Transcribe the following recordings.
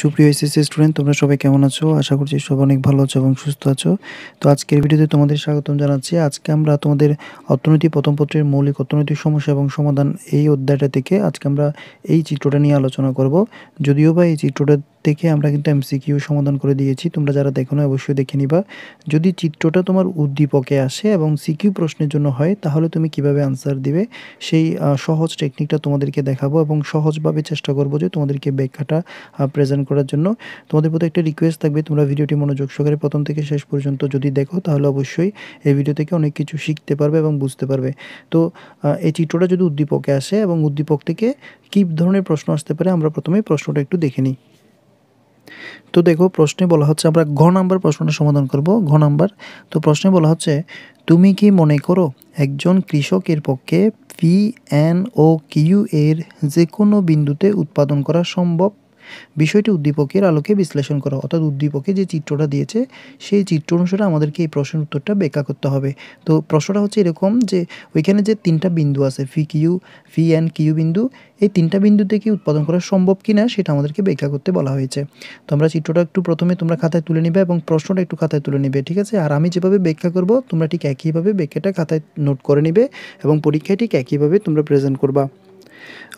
সুপ্রিয় SSC student তোমরা সবাই কেমন আছো আশা করছি সব অনেক ভালো আছো এবং সুস্থ আছো তো আজকের ভিডিওতে তোমাদের স্বাগতম জানাচ্ছি আজকে আমরা তোমাদের অর্থনীতি প্রথম পত্রের মৌলিক অর্থনৈতিক সমস্যা এবং সমাধান এই অধ্যায়টা থেকে আজকে আমরা এই চিত্রটা নিয়ে আলোচনা করব যদিও বা এই চিত্রটা থেকে আমরা কিন্তু এমসিকিউ সমাধান করে দিয়েছি তোমরা যারা দেখো না অবশ্যই দেখে নিবা যদি চিত্রটা তোমার উদ্দীপকে আসে এবং সিকিউ প্রশ্নের জন্য হয় তাহলে তুমি কিভাবে আনসার দিবে সেই সহজ টেকনিকটা তোমাদেরকে দেখাবো এবং সহজভাবে চেষ্টা করবো যে তোমাদেরকে ব্যাখ্যাটা প্রেজেন্ট করার জন্য তোমাদের প্রতি একটা রিকোয়েস্ট থাকবে তোমরা ভিডিওটি মনোযোগ সহকারে প্রথম থেকে শেষ পর্যন্ত যদি দেখো তাহলে অবশ্যই এই ভিডিও থেকে অনেক কিছু শিখতে পারবে এবং বুঝতে পারবে তো এই চিত্রটা যদি উদ্দীপকে আসে এবং উদ্দীপক থেকে কী ধরনের প্রশ্ন আসতে পারে আমরা প্রথমে প্রশ্নটা একটু দেখে নিই তো দেখো প্রশ্নে বলা হচ্ছে আমরা ঘ নাম্বার প্রশ্নটা সমাধান করব ঘ নাম্বার তো প্রশ্নে বলা হচ্ছে তুমি কি মনে করো একজন কৃষকের পক্ষে পি এন ও কিউ এর যে কোনো বিন্দুতে উৎপাদন করা সম্ভব বিষয়টি উদ্দীপকের আলোকে বিশ্লেষণ করো অর্থাৎ উদ্দীপকে যে চিত্রটা দিয়েছে সেই চিত্র অনুসারে আমাদেরকে এই প্রশ্নের উত্তরটা ব্যাখ্যা করতে হবে তো প্রশ্নটা হচ্ছে এরকম যে ওইখানে যে তিনটা বিন্দু আছে P Q P and Q বিন্দু এই তিনটা বিন্দুতে কি উৎপাদন করা সম্ভব কি না সেটা আমাদেরকে ব্যাখ্যা করতে বলা হয়েছে তোমরা চিত্রটা একটু প্রথমে তোমরা খাতায় তুলে নিবে এবং প্রশ্নটা একটু খাতায় তুলে নিবে ঠিক আছে আর আমি যেভাবে ব্যাখ্যা করব তোমরা ঠিক একইভাবে ব্যাখ্যাটা খাতায় নোট করে নিবে এবং পরীক্ষায় ঠিক একইভাবে তোমরা প্রেজেন্ট করবা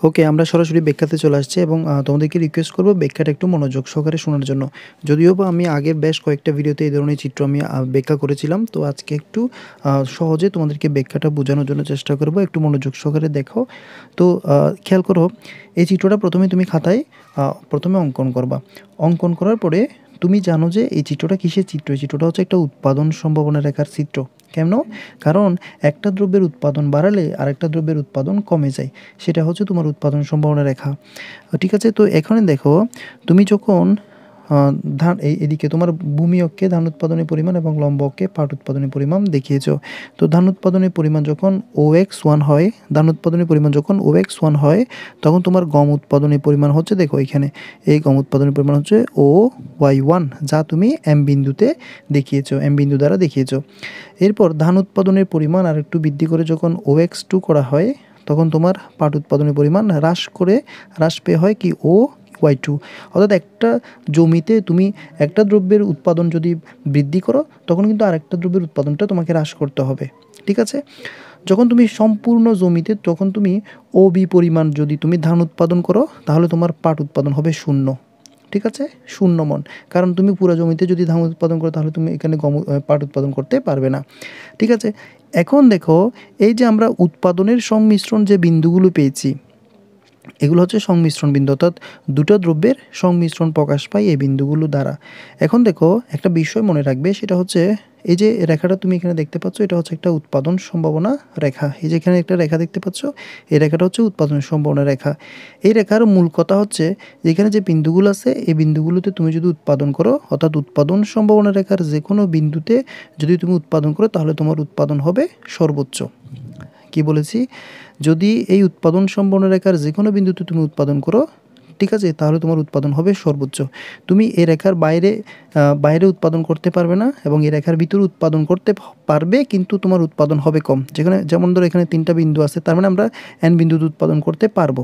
ওকে আমরা সরাসরি ব্যাখ্যাতে চলে আসছি এবং তোমাদেরকে রিকোয়েস্ট করবো ব্যাখ্যাটা একটু মনোযোগ সহকারে শোনার জন্য যদিও বা আমি আগের বেশ কয়েকটা ভিডিওতে এই ধরনের চিত্র আমি ব্যাখ্যা করেছিলাম তো আজকে একটু সহজে তোমাদেরকে ব্যাখ্যাটা বোঝানোর জন্য চেষ্টা করব একটু মনোযোগ সহকারে দেখো তো খেয়াল করো এই চিত্রটা প্রথমে তুমি খাতায় প্রথমে অঙ্কন করবা অঙ্কন করার পরে তুমি জানো যে এই চিত্রটা কিসের চিত্র এই চিত্রটা হচ্ছে একটা উৎপাদন সম্ভাবনা রেখার চিত্র কেন কারণ একটা দ্রব্যের উৎপাদন বাড়ালে আরেকটা দ্রব্যের উৎপাদন কমে যায় সেটা হচ্ছে তোমার উৎপাদন সম্ভাবনা রেখা ঠিক আছে তো এখানে দেখো তুমি যখন ধান এদিকে তোমার ভূমি অক্ষে ধান উৎপাদনের পরিমাণ এবং লম্ব অক্ষে পাট উৎপাদনের পরিমাণ দেখিয়েছ তো ধান উৎপাদনের পরিমাণ যখন ও এক্স ওয়ান হয় ধান উৎপাদনের পরিমাণ যখন ও এক্স ওয়ান হয় তখন তোমার গম উৎপাদনের পরিমাণ হচ্ছে দেখো এখানে এই গম উৎপাদনের পরিমাণ হচ্ছে ও ওয়াই ওয়ান যা তুমি এম বিন্দুতে দেখিয়েছো এম বিন্দু দ্বারা দেখিয়েছো এরপর ধান উৎপাদনের পরিমাণ আর একটু বৃদ্ধি করে যখন ও এক্স টু করা হয় তখন তোমার পাট উৎপাদনের পরিমাণ হ্রাস করে হ্রাস পেয়ে হয় কি ও ওয়াই টু অর্থাৎ একটা জমিতে তুমি একটা দ্রব্যের উৎপাদন যদি বৃদ্ধি করো তখন কিন্তু আরেকটা দ্রব্যের উৎপাদনটা তোমাকে হ্রাস করতে হবে ঠিক আছে যখন তুমি সম্পূর্ণ জমিতে তখন তুমি ও বি পরিমাণ যদি তুমি ধান উৎপাদন করো তাহলে তোমার পাট উৎপাদন হবে শূন্য ঠিক আছে শূন্য মন কারণ তুমি পুরো জমিতে যদি ধান উৎপাদন করো তাহলে তুমি এখানে গম পাট উৎপাদন করতে পারবে না ঠিক আছে এখন দেখো এই যে আমরা উৎপাদনের সংমিশ্রণ যে বিন্দুগুলো পেয়েছি এগুলো হচ্ছে সংমিশ্রণ বিন্দু অর্থাৎ দুটো দ্রব্যের সংমিশ্রণ প্রকাশ পায় এই বিন্দুগুলো দ্বারা এখন দেখো একটা বিষয় মনে রাখবে সেটা হচ্ছে এই যে রেখাটা তুমি এখানে দেখতে পাচ্ছ এটা হচ্ছে একটা উৎপাদন সম্ভাবনা রেখা এই যে এখানে একটা রেখা দেখতে পাচ্ছ এই রেখাটা হচ্ছে উৎপাদন সম্ভাবনা রেখা এই রেখার মূল কথা হচ্ছে যেখানে যে বিন্দুগুলো আছে এই বিন্দুগুলোতে তুমি যদি উৎপাদন করো অর্থাৎ উৎপাদন সম্ভাবনা রেখার যে কোনো বিন্দুতে যদি তুমি উৎপাদন করো তাহলে তোমার উৎপাদন হবে সর্বোচ্চ কি বলেছি যদি এই উৎপাদন সম্পন্ন রেখার যে কোনো বিন্দুতে তুমি উৎপাদন করো ঠিক আছে তাহলে তোমার উৎপাদন হবে সর্বোচ্চ তুমি এ রেখার বাইরে বাইরে উৎপাদন করতে পারবে না এবং এ রেখার ভিতরে উৎপাদন করতে পারবে কিন্তু তোমার উৎপাদন হবে কম যেখানে যেমন ধরো এখানে তিনটা বিন্দু আছে তার মানে আমরা এন বিন্দুতে উৎপাদন করতে পারবো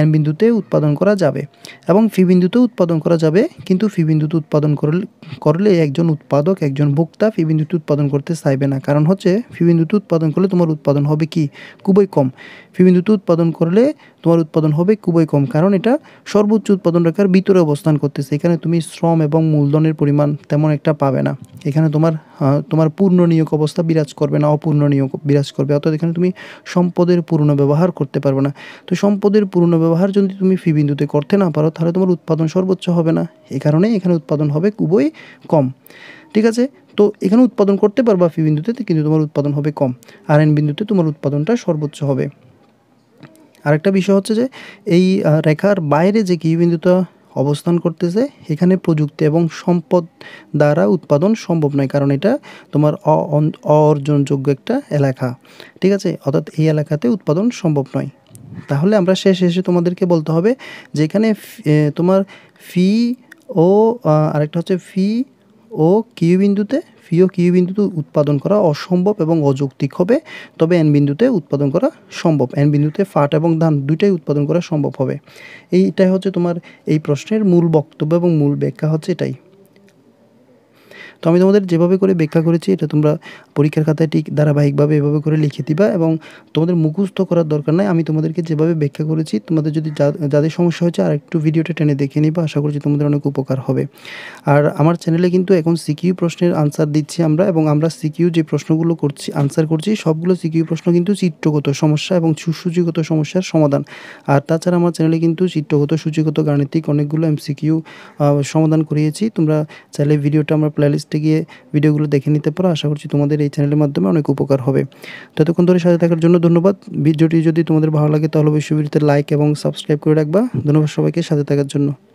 এন বিন্দুতে উৎপাদন করা যাবে এবং ফি বিন্দুতেও উৎপাদন করা যাবে কিন্তু ফি বিন্দুতে উৎপাদন করলে করলে একজন উৎপাদক একজন ভোক্তা ফি বিন্দুতে উৎপাদন করতে চাইবে না কারণ হচ্ছে ফি বিন্দুতে উৎপাদন করলে তোমার উৎপাদন হবে কি খুবই কম ফি বিন্দুতে উৎপাদন করলে তোমার উৎপাদন হবে খুবই কম কারণ এটা সর্বোচ্চ উৎপাদন রাখার ভিতরে অবস্থান করতেছে এখানে তুমি শ্রম এবং মূলধনের পরিমাণ তেমন একটা পাবে না এখানে তোমার তোমার পূর্ণ নিয়োগ অবস্থা বিরাজ করবে না অপূর্ণ নিয়োগ বিরাজ করবে অর্থাৎ এখানে তুমি সম্পদের পূর্ণ ব্যবহার করতে পারবে না তো সম্পদের পূর্ণ ব্যবহার যদি তুমি ফি বিন্দুতে করতে না পারো তাহলে তোমার উৎপাদন সর্বোচ্চ হবে না এ কারণে এখানে উৎপাদন হবে খুবই কম ঠিক আছে তো এখানে উৎপাদন করতে পারবা ফি বিন্দুতে কিন্তু তোমার উৎপাদন হবে কম আর এন বিন্দুতে তোমার উৎপাদনটা সর্বোচ্চ হবে আরেকটা বিষয় হচ্ছে যে এই রেখার বাইরে যে কি বিন্দুটা অবস্থান করতেছে এখানে প্রযুক্তি এবং সম্পদ দ্বারা উৎপাদন সম্ভব নয় কারণ এটা তোমার অর্জনযোগ্য একটা এলাকা ঠিক আছে অর্থাৎ এই এলাকাতে উৎপাদন সম্ভব নয় তাহলে আমরা শেষ শেষে তোমাদেরকে বলতে হবে যে এখানে তোমার ফি ও আরেকটা হচ্ছে ফি ও কিউ বিন্দুতে ফি ও কিউ বিন্দুতে উৎপাদন করা অসম্ভব এবং অযৌক্তিক হবে তবে এন বিন্দুতে উৎপাদন করা সম্ভব এন বিন্দুতে ফাট এবং ধান দুইটাই উৎপাদন করা সম্ভব হবে এইটাই হচ্ছে তোমার এই প্রশ্নের মূল বক্তব্য এবং মূল ব্যাখ্যা হচ্ছে এটাই তো আমি তোমাদের যেভাবে করে ব্যাখ্যা করেছি এটা তোমরা পরীক্ষার খাতায় ঠিক ধারাবাহিকভাবে এভাবে করে লিখে দিবা এবং তোমাদের মুখস্থ করার দরকার নাই আমি তোমাদেরকে যেভাবে ব্যাখ্যা করেছি তোমাদের যদি যাদের সমস্যা হয়েছে আর একটু ভিডিওটা টেনে দেখে নিবা আশা করছি তোমাদের অনেক উপকার হবে আর আমার চ্যানেলে কিন্তু এখন সিকিউ প্রশ্নের আনসার দিচ্ছি আমরা এবং আমরা সিকিউ যে প্রশ্নগুলো করছি আনসার করছি সবগুলো সিকিউ প্রশ্ন কিন্তু চিত্রগত সমস্যা এবং সুসূচিগত সমস্যার সমাধান আর তাছাড়া আমার চ্যানেলে কিন্তু চিত্রগত সূচিগত গাণিতিক অনেকগুলো সিকিউ সমাধান করিয়েছি তোমরা চাইলে ভিডিওটা আমরা প্লেলিস্ট লিস্টে গিয়ে ভিডিওগুলো দেখে নিতে পারো আশা করছি তোমাদের এই চ্যানেলের মাধ্যমে অনেক উপকার হবে ততক্ষণ ধরে সাথে থাকার জন্য ধন্যবাদ ভিডিওটি যদি তোমাদের ভালো লাগে তাহলে অবশ্যই ভিডিওতে লাইক এবং সাবস্ক্রাইব করে রাখবা ধন্যবাদ সবাইকে সাথে থাকার জন্য